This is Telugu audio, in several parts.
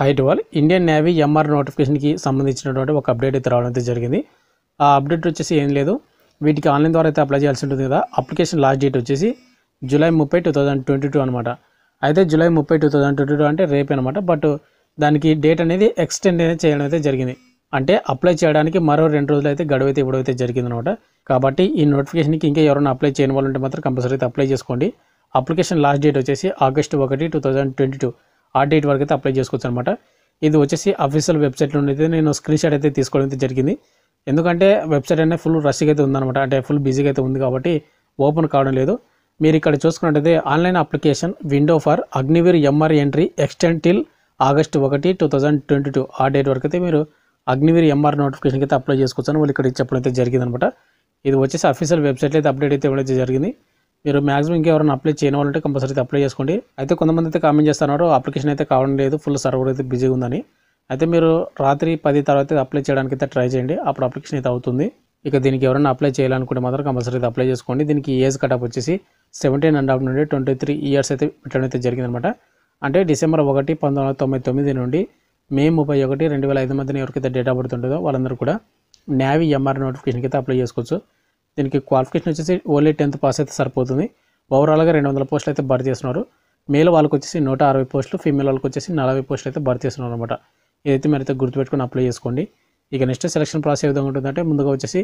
హైట్ వాల్ ఇండియన్ నేవీ ఎంఆర్ నోటిఫికేషన్కి సంబంధించినటువంటి ఒక అప్డేట్ అయితే రావడం అయితే జరిగింది ఆ అప్డేట్ వచ్చేసి ఏం లేదు వీటికి ఆన్లైన్ ద్వారా అయితే అప్లై చేయాల్సి ఉంటుంది కదా అప్లికేషన్ లాస్ట్ డేట్ వచ్చేసి జూలై ముప్పై టూ థౌజండ్ ట్వంటీ టూ అనమాట అయితే జూలై ముప్పై టూ థౌజండ్ ట్వంటీ టూ అంటే రేపే అనమాట బట్ దానికి డేట్ అనేది ఎక్స్టెండ్ అనేది చేయడం అయితే జరిగింది అంటే అప్లై చేయడానికి మరో రెండు రోజులు అయితే గడువు అయితే ఇవ్వడం అయితే జరిగింది అనమాట కాబట్టి ఈ నోటిఫికేషన్కి ఇంకా ఎవరైనా అప్లై చేయని వాళ్ళు ఉంటే మాత్రం కంపల్సరీ అయితే అప్లై చేసుకోండి అప్లికేషన్ లాస్ట్ డేట్ వచ్చేసి ఆగస్టు ఒకటి టూ థౌజండ్ ట్వంటీ టూ ఆ డేట్ వరకు అయితే అప్లై చేసుకోవచ్చు అనమాట ఇది వచ్చేసి అఫీషియల్ వెబ్సైట్ నుండి అయితే నేను స్క్రీన్ షాట్ అయితే తీసుకోవడం అయితే జరిగింది ఎందుకంటే వెబ్సైట్ అనేది ఫుల్ రష్గా అయితే ఉందన్నమాట అంటే ఫుల్ బిజీగా అయితే ఉంది కాబట్టి ఓపెన్ కావడం లేదు మీరు ఇక్కడ చూసుకున్నట్టయితే online application window for Agniveer MR entry extend till August ఒకటి టూ థౌజండ్ ట్వంటీ టూ ఆ డేట్ వరకు అయితే మీరు అగ్నివీర్ ఎంఆర్ నోటిఫికేషన్కి అయితే అప్లై చేసుకోవచ్చు అని వాళ్ళు ఇక్కడ చెప్పడం అయితే జరిగిందనమాట ఇది వచ్చేసి అఫీషియల్ వెబ్సైట్లో అయితే అప్డేట్ అయితే ఇవ్వడం జరిగింది మీరు మాక్సిమం ఇంకెవరైనా అప్లై చేయని అంటే కంపల్సరీ అప్లై చేసుకోండి అయితే కొంతమంది అయితే కామెంట్ చేస్తున్నారు అప్లికేషన్ అయితే కావడం లేదు ఫుల్ సర్వర్ అయితే బిజీగా ఉందని అయితే మీరు రాత్రి పది తర్వాత అప్లై చేయడానికి అయితే ట్రై చేయండి అప్పుడు అప్లికేషన్ అయితే అవుతుంది ఇక దీనికి ఎవరైనా అప్లై చేయాలనుకుంటే మాత్రం కంపల్సరీ అప్లై చేసుకోండి దీనికి ఏజ్ కటప్ వచ్చేసి సెవెంటీన్ అండ్ హాఫ్ నుండి ట్వంటీ త్రీ ఇయర్స్ అయితే పెట్టడం అయితే జరిగిందనమాట అంటే డిసెంబర్ ఒకటి పంతొమ్మిది తొంభై తొమ్మిది నుండి మే ముప్పై ఒకటి రెండు వేల ఐదు మందిని ఎవరికైతే డేటా పడుతుంటుందో వాళ్ళందరూ కూడా నావీ ఎంఆర్ నోటిఫికేషన్కి అయితే అప్లై చేసుకోవచ్చు దీనికి క్వాలిఫికేషన్ వచ్చేసి ఓన్లీ టెన్త్ పాస్ అయితే సరిపోతుంది ఓవరాల్గా రెండు వందల పోస్టులు అయితే భర్తీ చేస్తున్నారు మేల్ వాళ్ళకి వచ్చేసి నూట అరవై పోస్టులు ఫీమేల్ వాళ్ళకి వచ్చేసి నలభై పోస్టులు అయితే భర్తీ చేస్తున్నారు అనమాట ఏదైతే మీరైతే గుర్తుపెట్టుకుని అప్లై చేసుకోండి ఇక నెక్స్ట్ సెలక్షన్ ప్రాసెస్ ఏ విధంగా ఉంటుందంటే ముందుగా వచ్చేసి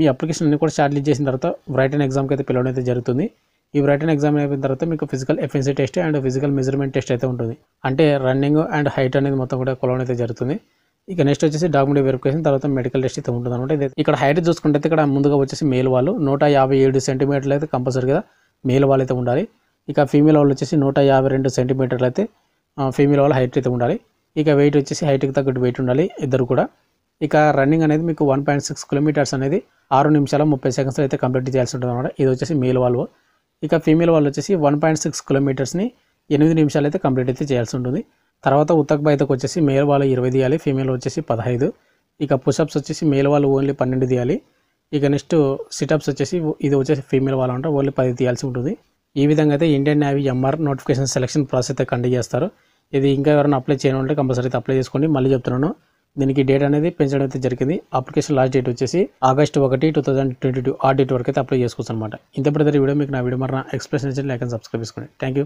మీ అప్లికేషన్ అన్ని కూడా స్టార్ట్ చేసిన తర్వాత రైటన్ ఎగ్జామ్కి అయితే పిలవడం అయితే జరుగుతుంది ఈ రైటన్ ఎగ్జామ్ అయిపోయిన తర్వాత మీకు physical efficiency test and physical measurement test అయితే ఉంటుంది అంటే రన్నింగ్ అండ్ హైట్ అనేది మొత్తం కూడా కొలవడం అయితే జరుగుతుంది ఇక నెక్స్ట్ వచ్చేసి డాక్యుమెంట్ వెరిఫికేషన్ తర్వాత మెడికల్ టెస్ట్ అయితే ఉంటుంది అనమాట ఇక్కడ హైట్ చూసుకుంటే ఇక్కడ ముందుగా వచ్చేసి మేల్ వాళ్ళు నూట యాభై ఏడు సెంటీమీటర్లు అయితే కంపల్సరీగా మేల్ వాళ్ళు అయితే ఉండాలి ఇక ఫీమేల్ వాళ్ళు వచ్చేసి నూట యాభై రెండు సెంటీమీటర్లు అయితే ఫీమేల్ వాళ్ళ హైట్ అయితే ఉండాలి ఇక వెయిట్ వచ్చేసి హైట్కి తగ్గట్టు వెయిట్ ఉండాలి ఇద్దరు కూడా ఇక రన్నింగ్ అనేది మీకు వన్ పాయింట్ సిక్స్ కిలోమీటర్స్ అనేది ఆరు నిమిషాల ముప్పై సెకండ్స్లో అయితే కంప్లీట్ చేయాల్సి ఉంటుంది అనమాట ఇది వచ్చేసి మేల్ వాళ్ళు ఇక ఫీమేల్ వాళ్ళు వచ్చేసి వన్ పాయింట్ సిక్స్ కిలోమీటర్స్ని ఎనిమిది నిమిషాలు అయితే కంప్లీట్ అయితే చేయాల్సి ఉంటుంది తర్వాత ఉత్తక్ బైతకు వచ్చేసి మేల్ వాళ్ళు ఇరవై తీయాలి ఫీమేల్ వచ్చేసి పదహైదు ఇక పుషప్స్ వచ్చేసి మేల్ వాళ్ళు ఓన్లీ పన్నెండు తీయాలి ఇక నెక్స్ట్ సిటప్స్ వచ్చేసి ఇది వచ్చేసి ఫీమేల్ వాళ్ళు ఉంటారు ఓన్లీ పది తీయాల్సి ఉంటుంది ఈ విధంగా అయితే Indian Navy MR notification selection process అయితే కండక్ట్ చేస్తారు ఇది ఇంకా ఎవరైనా అప్లై చేయను అంటే కంపల్సరీ అప్లై చేసుకోండి మళ్ళీ చెప్తున్నాను దీనికి డేట్ అనేది పెంచడం అయితే జరిగింది అప్లికేషన్ లాస్ట్ డేట్ వచ్చేసి ఆగస్ట్ ఒకటి టూ థౌసండ్ ట్వంటీ టూ ఆ డేట్ వరకు అయితే అప్లై చేసుకోవచ్చు అనమాట ఇంత ప్రతి వీడియో మీకు నా వీడియో మరి ఎక్స్ప్రెషన్ లైక్ అండ్ సబ్స్క్రైబ్ చేసుకోండి థ్యాంక్ యూ